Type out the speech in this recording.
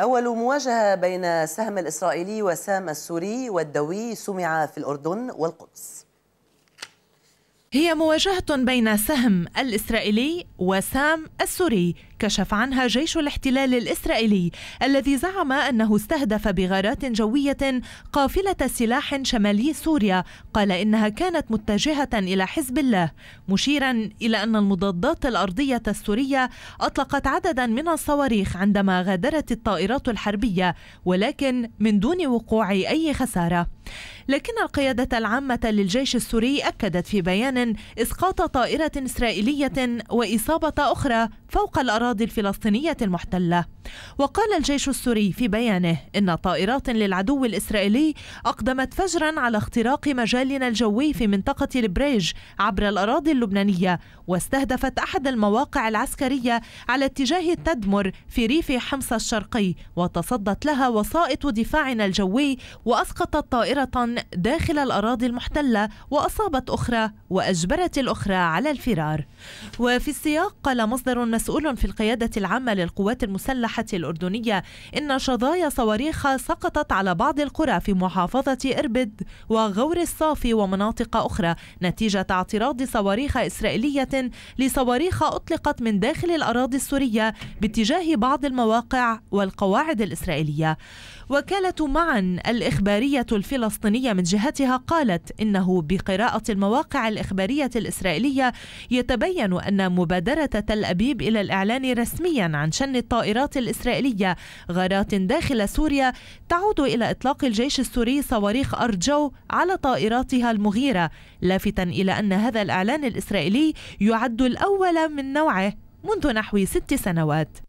أول مواجهة بين سهم الإسرائيلي وسام السوري والدوي سمع في الأردن والقدس هي مواجهة بين سهم الإسرائيلي وسام السوري كشف عنها جيش الاحتلال الإسرائيلي الذي زعم أنه استهدف بغارات جوية قافلة سلاح شمالي سوريا قال إنها كانت متجهة إلى حزب الله مشيرا إلى أن المضادات الأرضية السورية أطلقت عددا من الصواريخ عندما غادرت الطائرات الحربية ولكن من دون وقوع أي خسارة لكن القيادة العامة للجيش السوري أكدت في بيان إسقاط طائرة إسرائيلية وإصابة أخرى فوق الأراضي الأراضي الفلسطينية المحتلة وقال الجيش السوري في بيانه إن طائرات للعدو الإسرائيلي أقدمت فجرا على اختراق مجالنا الجوي في منطقة البريج عبر الأراضي اللبنانية واستهدفت أحد المواقع العسكرية على اتجاه التدمر في ريف حمص الشرقي وتصدت لها وسائط دفاعنا الجوي وأسقطت طائرة داخل الأراضي المحتلة وأصابت أخرى وأجبرت الأخرى على الفرار وفي السياق قال مصدر مسؤول في القناة القيادة العامة للقوات المسلحة الأردنية إن شظايا صواريخ سقطت على بعض القرى في محافظة إربد وغور الصافي ومناطق أخرى نتيجة اعتراض صواريخ إسرائيلية لصواريخ أطلقت من داخل الأراضي السورية باتجاه بعض المواقع والقواعد الإسرائيلية وكالة معا الإخبارية الفلسطينية من جهتها قالت إنه بقراءة المواقع الإخبارية الإسرائيلية يتبين أن مبادرة تل أبيب إلى الإعلان رسميا عن شن الطائرات الإسرائيلية غارات داخل سوريا تعود إلى إطلاق الجيش السوري صواريخ أرض جو على طائراتها المغيرة لافتا إلى أن هذا الإعلان الإسرائيلي يعد الأول من نوعه منذ نحو ست سنوات